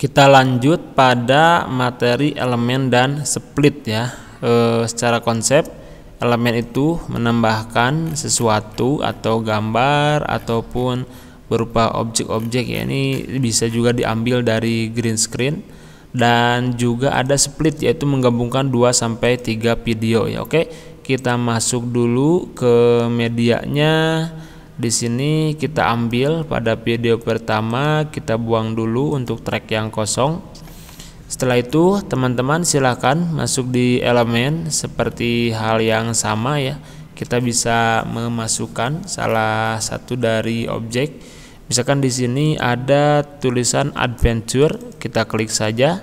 Kita lanjut pada materi elemen dan split ya. E, secara konsep elemen itu menambahkan sesuatu atau gambar ataupun berupa objek-objek ya. Ini bisa juga diambil dari green screen dan juga ada split yaitu menggabungkan 2 sampai 3 video ya. Oke, kita masuk dulu ke medianya di sini kita ambil pada video pertama kita buang dulu untuk track yang kosong. Setelah itu teman-teman silahkan masuk di elemen seperti hal yang sama ya. Kita bisa memasukkan salah satu dari objek. Misalkan di sini ada tulisan adventure, kita klik saja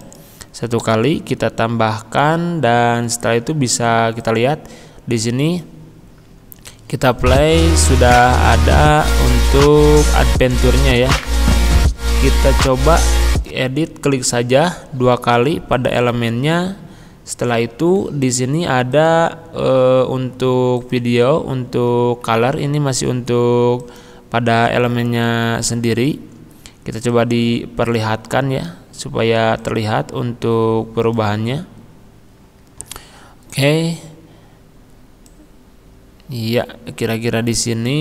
satu kali, kita tambahkan dan setelah itu bisa kita lihat di sini kita play sudah ada untuk adventurnya ya kita coba edit klik saja dua kali pada elemennya setelah itu di sini ada e, untuk video untuk color ini masih untuk pada elemennya sendiri kita coba diperlihatkan ya supaya terlihat untuk perubahannya oke okay. Iya, kira-kira di sini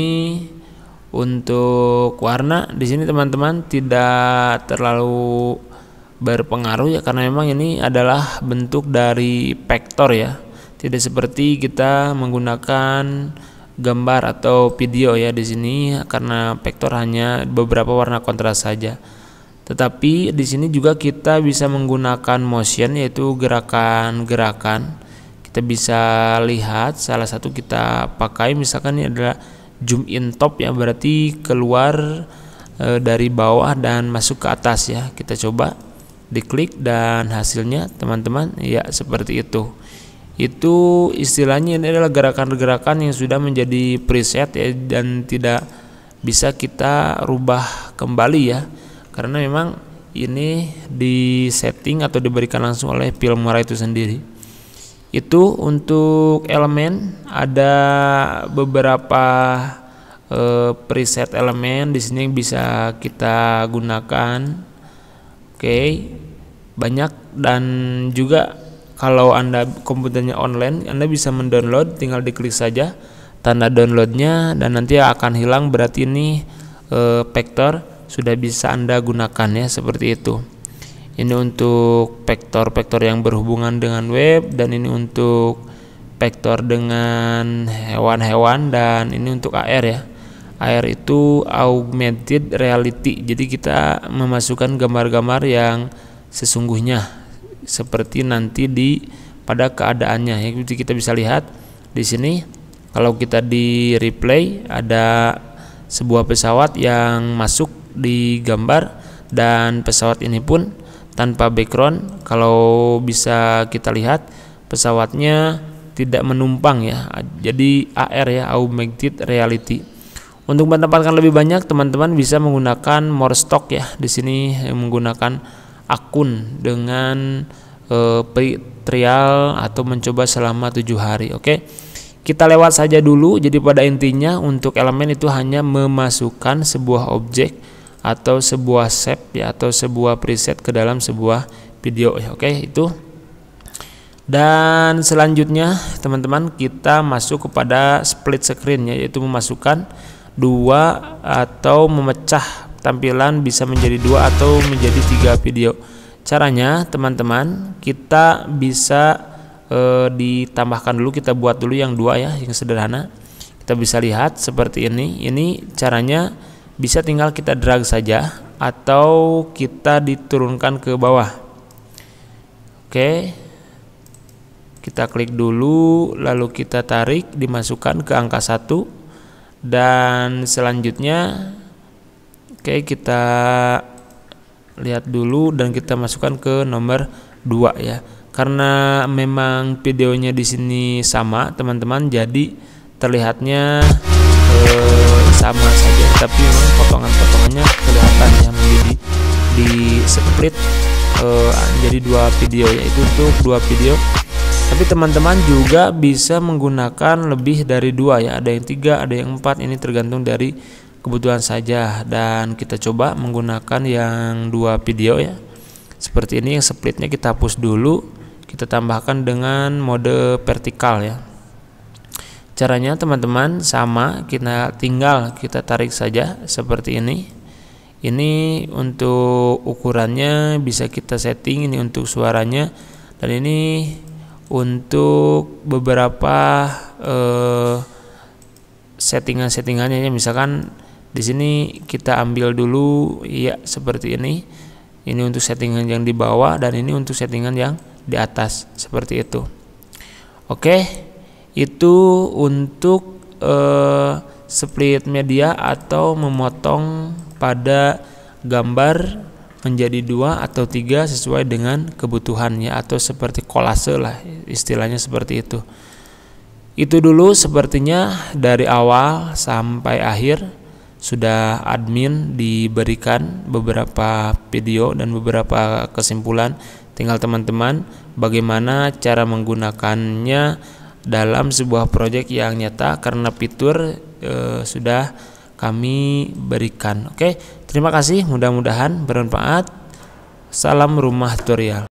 untuk warna di sini teman-teman tidak terlalu berpengaruh ya karena memang ini adalah bentuk dari vektor ya. Tidak seperti kita menggunakan gambar atau video ya di sini karena vektor hanya beberapa warna kontras saja. Tetapi di sini juga kita bisa menggunakan motion yaitu gerakan-gerakan kita bisa lihat salah satu kita pakai misalkan ini adalah zoom in top ya berarti keluar e, dari bawah dan masuk ke atas ya kita coba diklik dan hasilnya teman-teman ya seperti itu itu istilahnya ini adalah gerakan-gerakan yang sudah menjadi preset ya dan tidak bisa kita rubah kembali ya karena memang ini di setting atau diberikan langsung oleh Filmora itu sendiri itu untuk elemen ada beberapa eh, preset elemen di sini bisa kita gunakan oke okay. banyak dan juga kalau anda komputernya online anda bisa mendownload tinggal diklik saja tanda downloadnya dan nanti akan hilang berarti ini eh, vektor sudah bisa anda gunakan ya seperti itu ini untuk vektor-vektor yang berhubungan dengan web dan ini untuk vektor dengan hewan-hewan dan ini untuk AR ya AR itu augmented reality jadi kita memasukkan gambar-gambar yang sesungguhnya seperti nanti di pada keadaannya ya kita bisa lihat di sini kalau kita di replay ada sebuah pesawat yang masuk di gambar dan pesawat ini pun tanpa background kalau bisa kita lihat pesawatnya tidak menumpang ya jadi AR ya augmented reality untuk mendapatkan lebih banyak teman-teman bisa menggunakan more stock ya di sini menggunakan akun dengan e, trial atau mencoba selama tujuh hari oke kita lewat saja dulu jadi pada intinya untuk elemen itu hanya memasukkan sebuah objek atau sebuah set ya atau sebuah preset ke dalam sebuah video ya oke itu dan selanjutnya teman-teman kita masuk kepada split screen ya yaitu memasukkan dua atau memecah tampilan bisa menjadi dua atau menjadi tiga video caranya teman-teman kita bisa e, ditambahkan dulu kita buat dulu yang dua ya yang sederhana kita bisa lihat seperti ini ini caranya bisa tinggal kita drag saja atau kita diturunkan ke bawah oke kita klik dulu lalu kita tarik dimasukkan ke angka 1 dan selanjutnya oke kita lihat dulu dan kita masukkan ke nomor 2 ya karena memang videonya di sini sama teman-teman jadi terlihatnya eh, sama saja tapi memang potongan-potongannya kelihatan ya menjadi di split uh, eh, jadi dua video yaitu tuh dua video tapi teman-teman juga bisa menggunakan lebih dari dua ya ada yang tiga ada yang empat ini tergantung dari kebutuhan saja dan kita coba menggunakan yang dua video ya seperti ini yang splitnya kita hapus dulu kita tambahkan dengan mode vertikal ya Caranya teman-teman sama, kita tinggal kita tarik saja seperti ini. Ini untuk ukurannya bisa kita setting ini untuk suaranya dan ini untuk beberapa eh, settingan-settingannya ya misalkan di sini kita ambil dulu ya seperti ini. Ini untuk settingan yang di bawah dan ini untuk settingan yang di atas seperti itu. Oke. Okay itu untuk eh, split media atau memotong pada gambar menjadi dua atau tiga sesuai dengan kebutuhannya atau seperti kolase lah istilahnya seperti itu itu dulu sepertinya dari awal sampai akhir sudah admin diberikan beberapa video dan beberapa kesimpulan tinggal teman-teman bagaimana cara menggunakannya dalam sebuah proyek yang nyata karena fitur e, sudah kami berikan. Oke, terima kasih, mudah-mudahan bermanfaat. Salam rumah tutorial.